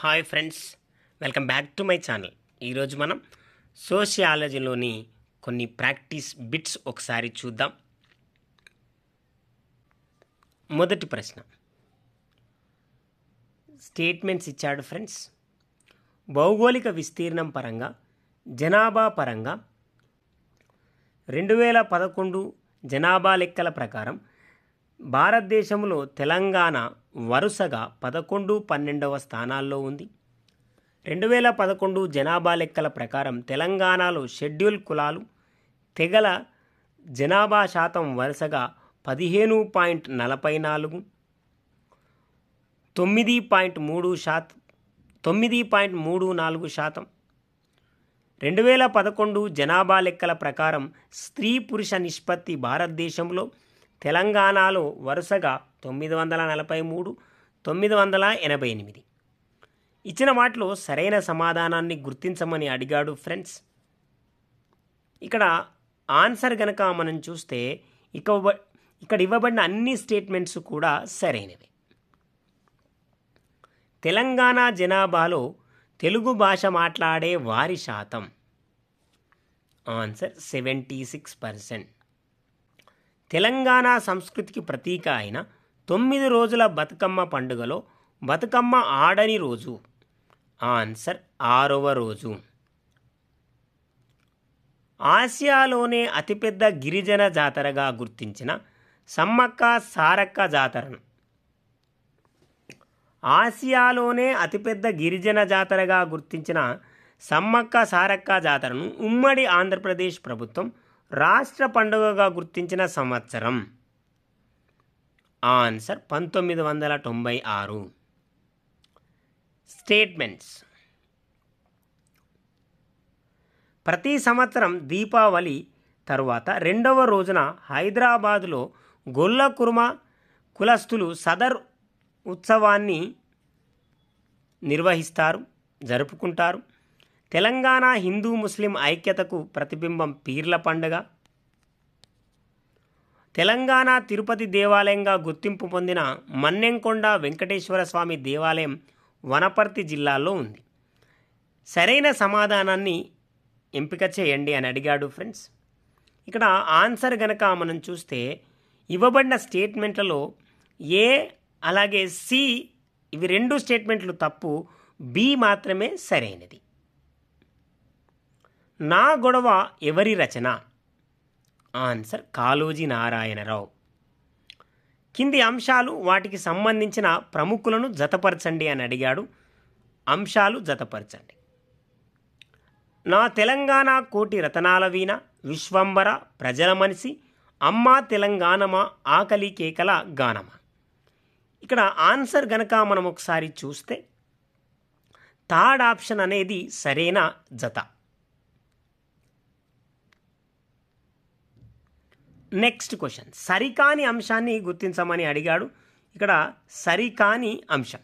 hi friends welcome back to my channel ఈరోజు మనం సోషియాలజీలోని కొన్ని ప్రాక్టీస్ బిట్స్ ఒకసారి చూద్దాం మొదటి ప్రశ్న స్టేట్మెంట్స్ ఇచ్చాడు ఫ్రెండ్స్ భౌగోళిక విస్తీర్ణం పరంగా జనాభా పరంగా రెండు వేల పదకొండు జనాభా లెక్కల ప్రకారం భారతదేశంలో తెలంగాణ వరుసగా పదకొండు పన్నెండవ స్థానాల్లో ఉంది రెండు వేల పదకొండు జనాభా లెక్కల ప్రకారం తెలంగాణలో షెడ్యూల్ కులాలు తెగల జనాభా శాతం వరుసగా పదిహేను పాయింట్ నలభై నాలుగు తొమ్మిది పాయింట్ మూడు శాతం తొమ్మిది పాయింట్ మూడు నాలుగు శాతం రెండు వేల పదకొండు జనాభా లెక్కల ప్రకారం స్త్రీ పురుష నిష్పత్తి భారతదేశంలో తెలంగాణలో వరుసగా తొమ్మిది వందల నలభై మూడు తొమ్మిది వందల ఎనభై ఎనిమిది ఇచ్చిన వాటిలో సరైన సమాధానాన్ని గుర్తించమని అడిగాడు ఫ్రెండ్స్ ఇక్కడ ఆన్సర్ గనక మనం చూస్తే ఇక ఇక్కడ ఇవ్వబడిన అన్ని స్టేట్మెంట్స్ కూడా సరైనవి తెలంగాణ జనాభాలో తెలుగు భాష మాట్లాడే వారి శాతం answer seventy six percent Telangana సంస్కృతికి ప్రతీక అయిన తొమ్మిది రోజుల బతుకమ్మ పండుగలో బతుకమ్మ ఆడని రోజు ఆన్సర్ ఆరవ రోజు ఆసియాలోనే అతిపెద్ద గిరిజన జాతరగా గుర్తించిన సమ్మక్క సారక్క జాతరను ఆసియాలోనే అతిపెద్ద గిరిజన జాతరగా గుర్తించిన సమ్మక్క సారక్క జాతరను ఉమ్మడి ఆంధ్రప్రదేశ్ ప్రభుత్వం రాష్ట్ర పండుగగా గుర్తించిన సంవత్సరం ఆన్సర్ పంతొమ్మిది వందల తొంభై ఆరు స్టేట్మెంట్స్ ప్రతి సంవత్సరం దీపావళి తరువాత రెండవ రోజున హైదరాబాదులో గొల్ల కుర్మ కులస్తులు సదర్ ఉత్సవాన్ని నిర్వహిస్తారు జరుపుకుంటారు తెలంగాణ హిందూ ముస్లిం ఐక్యతకు ప్రతిబింబం పీర్ల పండుగ తెలంగాణ తిరుపతి దేవాలయంగా గుర్తింపు పొందిన మన్నెంకొండ వెంకటేశ్వర స్వామి దేవాలయం వనపర్తి జిల్లాలో ఉంది సరైన సమాధానాన్ని ఎంపిక చేయండి అని అడిగాడు ఫ్రెండ్స్ ఇక్కడ ఆన్సర్ గనక మనం చూస్తే ఇవ్వబడిన స్టేట్మెంట్లలో ఏ అలాగే సి ఇవి రెండు స్టేట్మెంట్లు తప్పు బి మాత్రమే సరైనది నా గొడవ ఎవరి రచన ఆన్సర్ కాళోజీ నారాయణరావు కింది అంశాలు వాటికి సంబంధించిన ప్రముఖులను జతపరచండి అని అడిగాడు అంశాలు జతపరచండి నా తెలంగాణ కోటి రతనాల వీణ విశ్వంబర ప్రజల మనిషి అమ్మా తెలంగాణమా ఆకలి కేకల గానమా ఇక్కడ ఆన్సర్ గనక మనం ఒకసారి చూస్తే థర్డ్ ఆప్షన్ అనేది సరైన జత నెక్స్ట్ క్వశ్చన్ సరికాని అంశాన్ని గుర్తించమని అడిగాడు ఇక్కడ సరికాని అంశం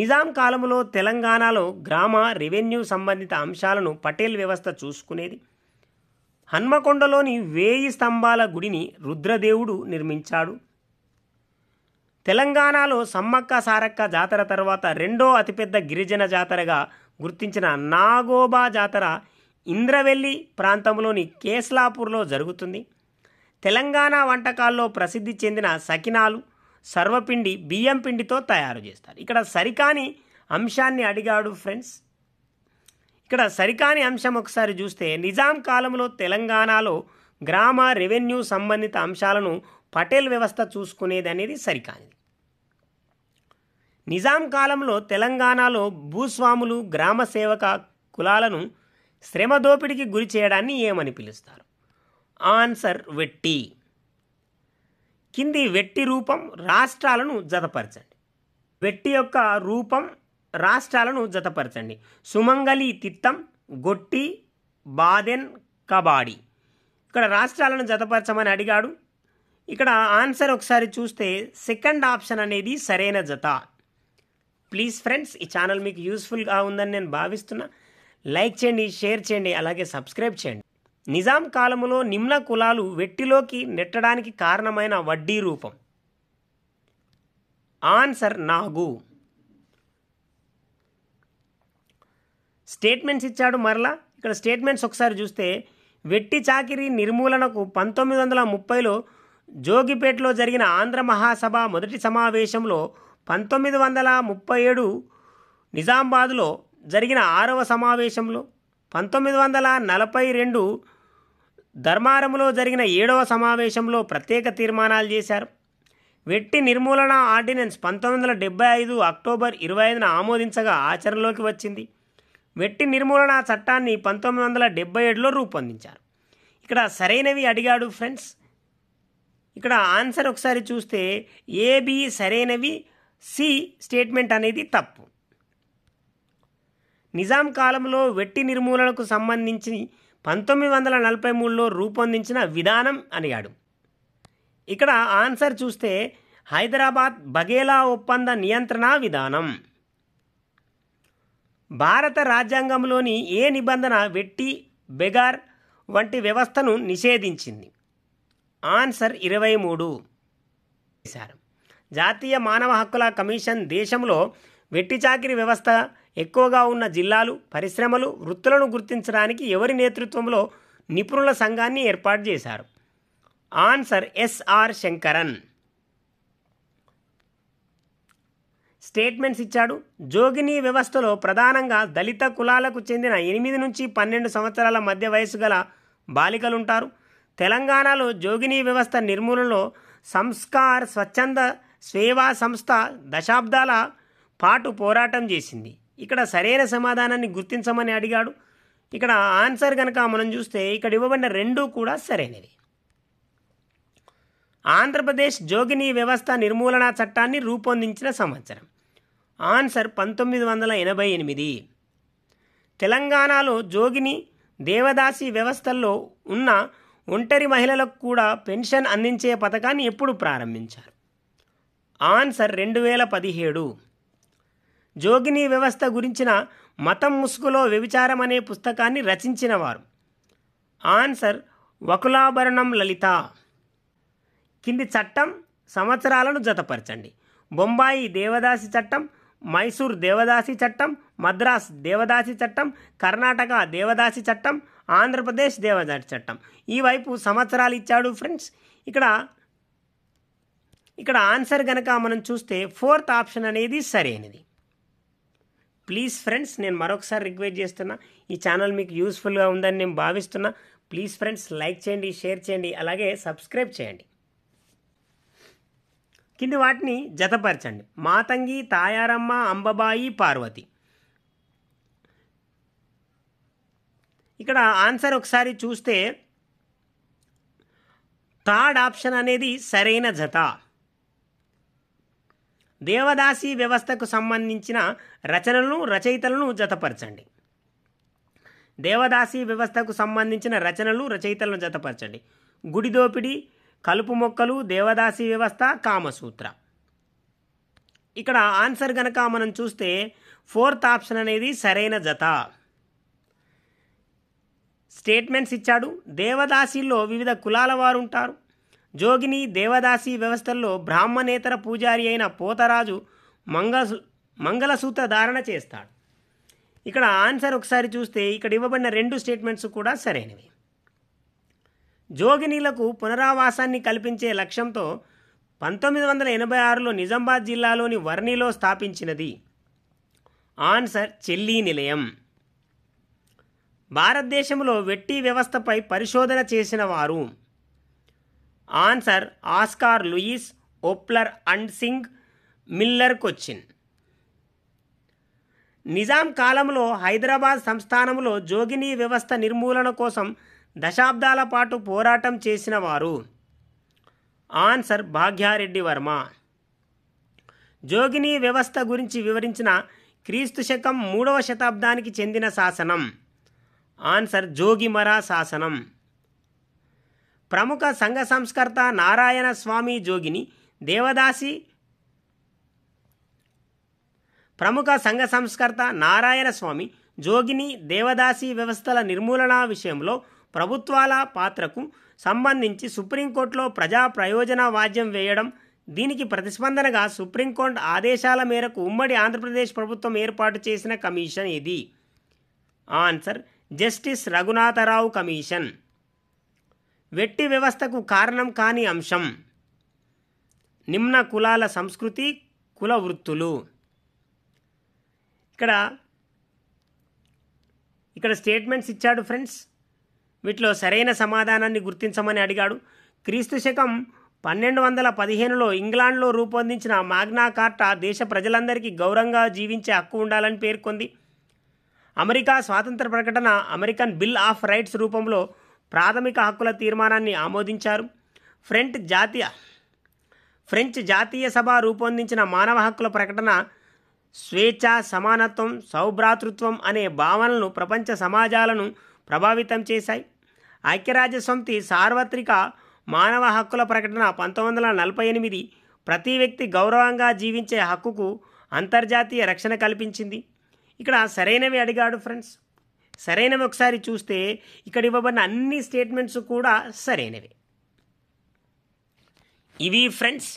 నిజాం కాలంలో తెలంగాణలో గ్రామ రెవెన్యూ సంబంధిత అంశాలను పటేల్ వ్యవస్థ చూసుకునేది హన్మకొండలోని వేయి స్తంభాల గుడిని రుద్రదేవుడు నిర్మించాడు తెలంగాణలో సమ్మక్క సారక్క జాతర తర్వాత రెండో అతిపెద్ద గిరిజన జాతరగా గుర్తించిన నాగోబా జాతర ఇంద్రవెల్లి ప్రాంతంలోని కేస్లాపూర్లో జరుగుతుంది తెలంగాణ వంటకాల్లో ప్రసిద్ధి చెందిన సకినాలు సర్వపిండి బియ్యం పిండితో తయారు చేస్తారు ఇక్కడ సరికాని అంశాన్ని అడిగాడు ఫ్రెండ్స్ ఇక్కడ సరికాని అంశం ఒకసారి చూస్తే నిజాం కాలంలో తెలంగాణలో గ్రామ రెవెన్యూ సంబంధిత అంశాలను పటేల్ వ్యవస్థ చూసుకునేది అనేది సరికానిది నిజాం కాలంలో తెలంగాణలో భూస్వాములు గ్రామ సేవక కులాలను శ్రమ దోపిడికి గురి చేయడాన్ని ఏమని పిలుస్తారు ఆన్సర్ వెట్టి కింది వెట్టి రూపం రాష్ట్రాలను జతపరచండి వెట్టి యొక్క రూపం రాష్ట్రాలను జతపరచండి సుమంగలి తిత్తం గొట్టి బాదెన్ కబాడి ఇక్కడ రాష్ట్రాలను జతపరచమని అడిగాడు ఇక్కడ ఆన్సర్ ఒకసారి చూస్తే సెకండ్ ఆప్షన్ అనేది సరైన జత ప్లీజ్ ఫ్రెండ్స్ ఈ ఛానల్ మీకు యూస్ఫుల్గా ఉందని నేను భావిస్తున్నా లైక్ చేయండి షేర్ చేయండి అలాగే సబ్స్క్రైబ్ చేయండి నిజాం కాలంలో నిమ్న కులాలు వెట్టిలోకి నెట్టడానికి కారణమైన వడ్డీ రూపం ఆన్సర్ నాగు స్టేట్మెంట్స్ ఇచ్చాడు మరలా ఇక్కడ స్టేట్మెంట్స్ ఒకసారి చూస్తే వెట్టి చాకిరి నిర్మూలనకు పంతొమ్మిది వందల ముప్పైలో జోగిపేటలో జరిగిన ఆంధ్ర మహాసభ మొదటి సమావేశంలో పంతొమ్మిది వందల ముప్పై ఏడు నిజామాబాద్లో జరిగిన ఆరవ సమావేశంలో పంతొమ్మిది వందల నలభై రెండు ధర్మారంలో జరిగిన ఏడవ సమావేశంలో ప్రత్యేక తీర్మానాలు చేశారు వెట్టి నిర్మూలన ఆర్డినెన్స్ పంతొమ్మిది వందల డెబ్బై ఐదు అక్టోబర్ ఇరవై ఐదున ఆమోదించగా ఆచరణలోకి వచ్చింది వెట్టి నిర్మూలన చట్టాన్ని పంతొమ్మిది వందల డెబ్బై ఏడులో రూపొందించారు ఇక్కడ సరైనవి అడిగాడు ఫ్రెండ్స్ ఇక్కడ ఆన్సర్ ఒకసారి చూస్తే ఏబి సరైనవి సి స్టేట్మెంట్ అనేది తప్పు నిజాం కాలంలో వెట్టి నిర్మూలనకు సంబంధించి పంతొమ్మిది వందల నలభై మూడులో రూపొందించిన విధానం అడిగాడు ఇక్కడ ఆన్సర్ చూస్తే హైదరాబాద్ బఘేలా ఒప్పంద నియంత్రణ విధానం భారత రాజ్యాంగంలోని ఏ నిబంధన వెట్టి బెగార్ వంటి వ్యవస్థను నిషేధించింది ఆన్సర్ ఇరవై మూడు జాతీయ మానవ హక్కుల కమిషన్ దేశంలో వెట్టి చాకిరి వ్యవస్థ ఎక్కువగా ఉన్న జిల్లాలు పరిశ్రమలు వృత్తులను గుర్తించడానికి ఎవరి నేతృత్వంలో నిపుణుల సంఘాన్ని ఏర్పాటు చేశారు ఆన్సర్ ఎస్ఆర్ శంకరన్ స్టేట్మెంట్స్ ఇచ్చాడు జోగిని వ్యవస్థలో ప్రధానంగా దళిత కులాలకు చెందిన ఎనిమిది నుంచి పన్నెండు సంవత్సరాల మధ్య వయసు గల బాలికలుంటారు తెలంగాణలో జోగిని వ్యవస్థ నిర్మూలనలో సంస్కార్ స్వచ్ఛంద సేవా సంస్థ దశాబ్దాల పాటు పోరాటం చేసింది ఇక్కడ సరైన సమాధానాన్ని గుర్తించమని అడిగాడు ఇక్కడ ఆన్సర్ కనుక మనం చూస్తే ఇక్కడ ఇవ్వబడిన రెండూ కూడా సరైనవి ఆంధ్రప్రదేశ్ జోగిని వ్యవస్థ నిర్మూలనా చట్టాన్ని రూపొందించిన సంవత్సరం ఆన్సర్ పంతొమ్మిది వందల ఎనభై ఎనిమిది తెలంగాణలో జోగిని దేవదాసి వ్యవస్థల్లో ఉన్న ఒంటరి మహిళలకు కూడా పెన్షన్ అందించే పథకాన్ని ఎప్పుడు ప్రారంభించారు ఆన్సర్ రెండు వేల పదిహేడు జోగిని వ్యవస్థ గురించిన మతం ముసుగులో వ్యభిచారం అనే పుస్తకాన్ని రచించినవారు ఆన్సర్ వకులాభరణం లలిత కింది చట్టం సంవత్సరాలను జతపరచండి బొంబాయి దేవదాసి చట్టం మైసూర్ దేవదాసి చట్టం మద్రాస్ దేవదాసి చట్టం కర్ణాటక దేవదాసి చట్టం ఆంధ్రప్రదేశ్ దేవదాసి చట్టం ఈ వైపు సంవత్సరాలు ఇచ్చాడు ఫ్రెండ్స్ ఇక్కడ ఇక్కడ ఆన్సర్ కనుక మనం చూస్తే ఫోర్త్ ఆప్షన్ అనేది సరైనది ప్లీజ్ ఫ్రెండ్స్ నేను మరొకసారి రిక్వెస్ట్ చేస్తున్నా ఈ ఛానల్ మీకు యూస్ఫుల్గా ఉందని నేను భావిస్తున్నా ప్లీజ్ ఫ్రెండ్స్ లైక్ చేయండి షేర్ చేయండి అలాగే సబ్స్క్రైబ్ చేయండి కింది వాటిని జతపరచండి మాతంగి తాయారమ్మ అంబబాయి పార్వతి ఇక్కడ ఆన్సర్ ఒకసారి చూస్తే థర్డ్ ఆప్షన్ అనేది సరైన జత దేవదాసి వ్యవస్థకు సంబంధించిన రచనలను రచయితలను జతపరచండి దేవదాసి వ్యవస్థకు సంబంధించిన రచనలు రచయితలను జతపరచండి గుడి దోపిడి కలుపు మొక్కలు దేవదాసి వ్యవస్థ కామసూత్ర ఇక్కడ ఆన్సర్ గనక మనం చూస్తే ఫోర్త్ ఆప్షన్ అనేది సరైన జత స్టేట్మెంట్స్ ఇచ్చాడు దేవదాసిల్లో వివిధ కులాల వారు ఉంటారు జోగిని దేవదాసి వ్యవస్థల్లో బ్రాహ్మణేతర పూజారి అయిన పోతరాజు మంగళ మంగళసూత్ర ధారణ చేస్తాడు ఇక్కడ ఆన్సర్ ఒకసారి చూస్తే ఇక్కడ ఇవ్వబడిన రెండు స్టేట్మెంట్స్ కూడా సరైనవి జోగినీలకు పునరావాసాన్ని కల్పించే లక్ష్యంతో పంతొమ్మిది వందల ఎనభై ఆరులో నిజామాబాద్ జిల్లాలోని వర్ణిలో స్థాపించినది ఆన్సర్ చెల్లీ నిలయం భారతదేశంలో వెట్టి వ్యవస్థపై పరిశోధన చేసిన వారు answer Oscar Lewis Opler and Singh Miller Cochin Nizam కాలంలో హైదరాబాద్ సంస్థానంలో జోగిని వ్యవస్థ నిర్మూలన కోసం దశాబ్దాల పాటు పోరాటం చేసిన వారు ఆన్సర్ భాగ్యారెడ్డి వర్మ జోగిని వ్యవస్థ గురించి వివరించిన క్రీస్తు శకం మూడవ శతాబ్దానికి చెందిన శాసనం ఆన్సర్ జోగిమరా శాసనం ప్రముఖ సంఘ సంస్కర్త నారాయణ స్వామి జోగిని దేవదాసి ప్రముఖ సంఘ సంస్కర్త నారాయణ స్వామి జోగిని దేవదాసి వ్యవస్థల నిర్మూలన విషయంలో ప్రభుత్వాల పాత్రకు సంబంధించి సుప్రీంకోర్టులో ప్రజా ప్రయోజన వాద్యం వేయడం దీనికి ప్రతిస్పందనగా సుప్రీంకోర్టు ఆదేశాల మేరకు ఉమ్మడి ఆంధ్రప్రదేశ్ ప్రభుత్వం ఏర్పాటు చేసిన కమిషన్ ఇది ఆన్సర్ జస్టిస్ రఘునాథరావు కమిషన్ వెట్టి వ్యవస్థకు కారణం కాని అంశం నిమ్న కులాల సంస్కృతి కుల వృత్తులు ఇక్కడ ఇక్కడ స్టేట్మెంట్స్ ఇచ్చాడు ఫ్రెండ్స్ వీటిలో సరైన సమాధానాన్ని గుర్తించమని అడిగాడు క్రీస్తు శకం పన్నెండు వందల పదిహేనులో ఇంగ్లాండ్లో రూపొందించిన మాగ్నా కార్టా దేశ ప్రజలందరికీ గౌరవంగా జీవించే హక్కు ఉండాలని పేర్కొంది అమెరికా స్వాతంత్ర ప్రకటన అమెరికన్ బిల్ ఆఫ్ రైట్స్ రూపంలో ప్రాథమిక హక్కుల తీర్మానాన్ని ఆమోదించారు ఫ్రెంచ్ జాతీయ ఫ్రెంచ్ జాతీయ సభ రూపొందించిన మానవ హక్కుల ప్రకటన స్వేచ్ఛ సమానత్వం సౌభ్రాతృత్వం అనే భావనలను ప్రపంచ సమాజాలను ప్రభావితం చేశాయి ఐక్యరాజ్య సమితి సార్వత్రిక మానవ హక్కుల ప్రకటన పంతొమ్మిది వందల నలభై ఎనిమిది ప్రతి వ్యక్తి గౌరవంగా జీవించే హక్కుకు అంతర్జాతీయ రక్షణ కల్పించింది ఇక్కడ సరైనవి అడిగాడు ఫ్రెండ్స్ సరైనవి ఒకసారి చూస్తే ఇక్కడ ఇవ్వబడిన అన్ని స్టేట్మెంట్స్ కూడా సరైనవి ఇవి ఫ్రెండ్స్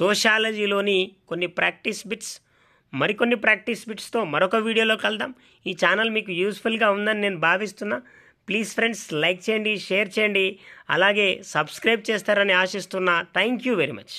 సోషాలజీలోని కొన్ని ప్రాక్టీస్ బిట్స్ మరికొన్ని ప్రాక్టీస్ బిట్స్తో మరొక వీడియోలో కలుద్దాం ఈ ఛానల్ మీకు యూస్ఫుల్గా ఉందని నేను భావిస్తున్నా ప్లీజ్ ఫ్రెండ్స్ లైక్ చేయండి షేర్ చేయండి అలాగే సబ్స్క్రైబ్ చేస్తారని ఆశిస్తున్నా థ్యాంక్ యూ వెరీ మచ్